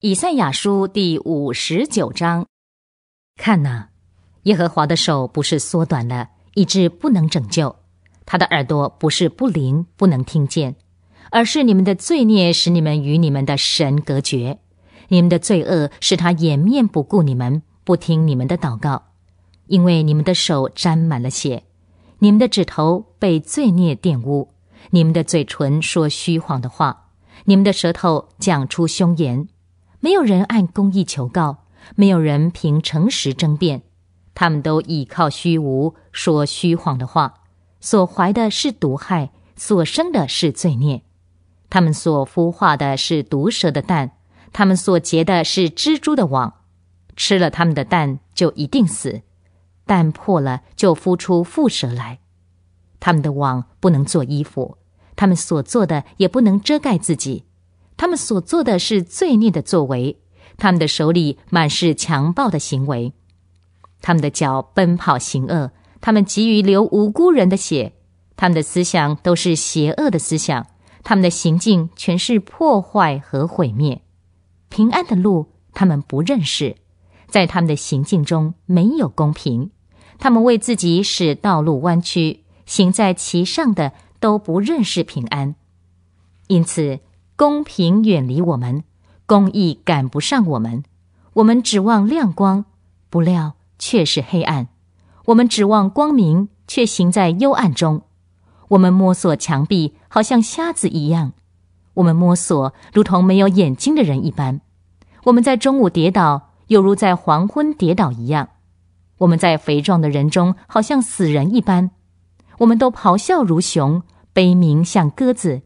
以赛亚书第五十九章，看呐，耶和华的手不是缩短了，以致不能拯救；他的耳朵不是不灵，不能听见，而是你们的罪孽使你们与你们的神隔绝；你们的罪恶使他掩面不顾你们，不听你们的祷告，因为你们的手沾满了血，你们的指头被罪孽玷污，你们的嘴唇说虚谎的话，你们的舌头讲出凶言。没有人按公义求告，没有人凭诚实争辩，他们都倚靠虚无，说虚谎的话，所怀的是毒害，所生的是罪孽，他们所孵化的是毒蛇的蛋，他们所结的是蜘蛛的网，吃了他们的蛋就一定死，蛋破了就孵出蝮蛇来，他们的网不能做衣服，他们所做的也不能遮盖自己。他们所做的是罪孽的作为，他们的手里满是强暴的行为，他们的脚奔跑行恶，他们急于流无辜人的血，他们的思想都是邪恶的思想，他们的行径全是破坏和毁灭。平安的路他们不认识，在他们的行径中没有公平，他们为自己使道路弯曲，行在其上的都不认识平安，因此。公平远离我们，公义赶不上我们，我们指望亮光，不料却是黑暗；我们指望光明，却行在幽暗中；我们摸索墙壁，好像瞎子一样；我们摸索，如同没有眼睛的人一般；我们在中午跌倒，犹如在黄昏跌倒一样；我们在肥壮的人中，好像死人一般；我们都咆哮如熊，悲鸣像鸽子。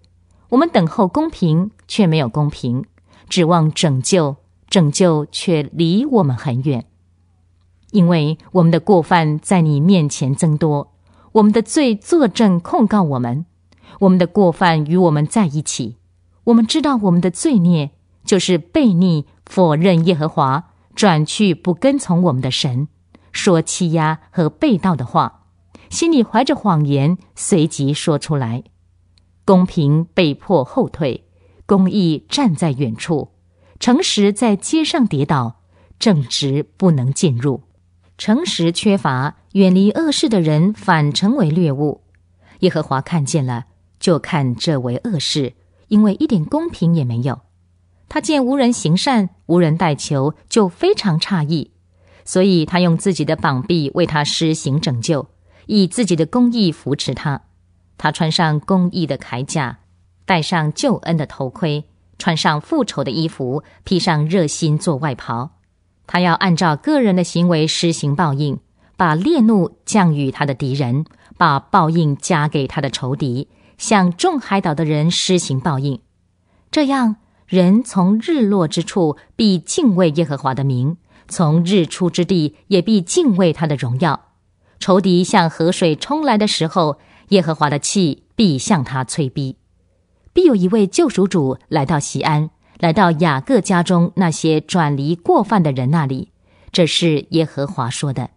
我们等候公平，却没有公平；指望拯救，拯救却离我们很远。因为我们的过犯在你面前增多，我们的罪作证控告我们。我们的过犯与我们在一起。我们知道我们的罪孽就是悖逆、否认耶和华，转去不跟从我们的神，说欺压和背道的话，心里怀着谎言，随即说出来。公平被迫后退，公义站在远处，诚实在街上跌倒，正直不能进入，诚实缺乏远离恶事的人反成为猎物。耶和华看见了，就看这为恶事，因为一点公平也没有。他见无人行善，无人代求，就非常诧异，所以他用自己的膀臂为他施行拯救，以自己的公义扶持他。他穿上公义的铠甲，戴上救恩的头盔，穿上复仇的衣服，披上热心做外袍。他要按照个人的行为施行报应，把烈怒降于他的敌人，把报应加给他的仇敌，向众海岛的人施行报应。这样，人从日落之处必敬畏耶和华的名，从日出之地也必敬畏他的荣耀。仇敌向河水冲来的时候。耶和华的气必向他催逼，必有一位救赎主来到西安，来到雅各家中那些转离过犯的人那里。这是耶和华说的。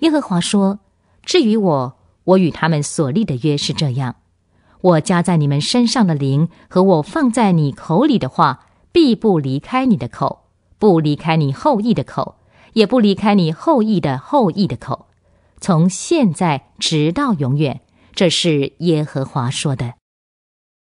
耶和华说：“至于我，我与他们所立的约是这样：我加在你们身上的灵和我放在你口里的话，必不离开你的口，不离开你后裔的口，也不离开你后裔的后裔的口，从现在直到永远。”这是耶和华说的。